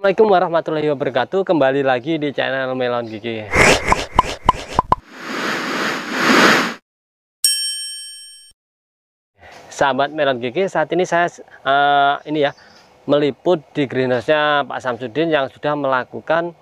Assalamualaikum warahmatullahi wabarakatuh Kembali lagi di channel Melon Gigi Sahabat Melon Gigi saat ini saya uh, ini ya meliput di greenhouse-nya Pak Samsudin yang sudah melakukan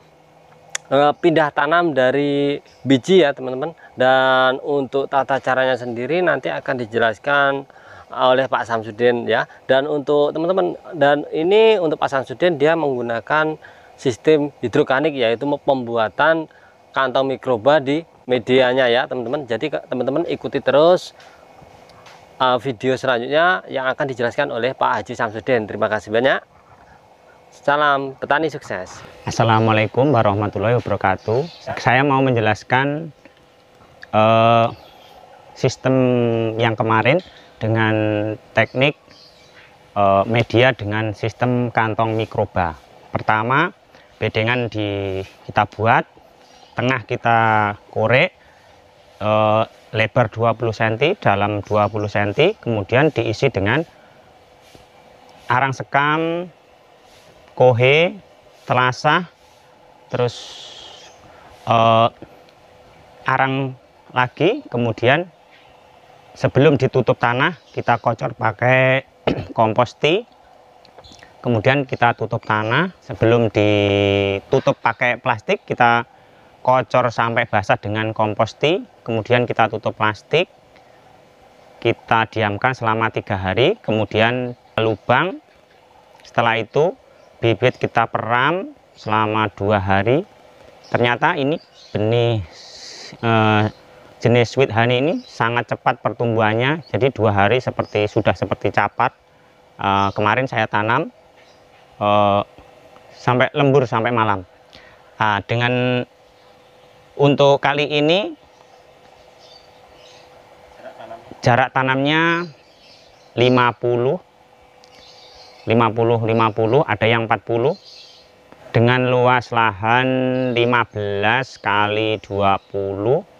uh, pindah tanam dari biji ya teman-teman dan untuk tata caranya sendiri nanti akan dijelaskan oleh Pak Samsudin ya. Dan untuk teman-teman dan ini untuk Pak Samsudin dia menggunakan sistem hidrokanik yaitu pembuatan kantong mikroba di medianya ya teman-teman. Jadi teman-teman ikuti terus uh, video selanjutnya yang akan dijelaskan oleh Pak Haji Samsudin. Terima kasih banyak. Salam petani sukses. Assalamualaikum warahmatullahi wabarakatuh. Saya mau menjelaskan uh, sistem yang kemarin dengan teknik eh, media dengan sistem kantong mikroba. Pertama, bedengan di kita buat, tengah kita korek eh, lebar 20 cm, dalam 20 cm, kemudian diisi dengan arang sekam, kohe, terasa terus eh, arang lagi, kemudian sebelum ditutup tanah kita kocor pakai komposti kemudian kita tutup tanah sebelum ditutup pakai plastik kita kocor sampai basah dengan komposti kemudian kita tutup plastik kita diamkan selama tiga hari kemudian lubang setelah itu bibit kita peram selama dua hari ternyata ini benih eh, jenis sweet honey ini sangat cepat pertumbuhannya jadi dua hari seperti sudah seperti capat. uh, kemarin saya tanam uh, sampai lembur sampai malam uh, dengan untuk kali ini jarak, jarak tanamnya 50 50 50 ada yang 40 dengan luas lahan 15 kali 20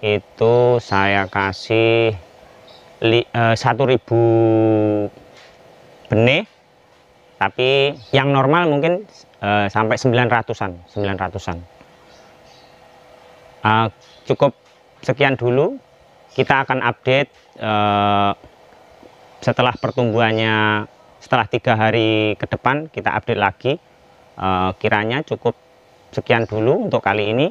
itu saya kasih eh, satu ribu benih tapi yang normal mungkin eh, sampai 900-an 900-an eh, cukup sekian dulu kita akan update setelah pertumbuhannya setelah tiga hari ke depan kita update lagi kiranya cukup sekian dulu untuk kali ini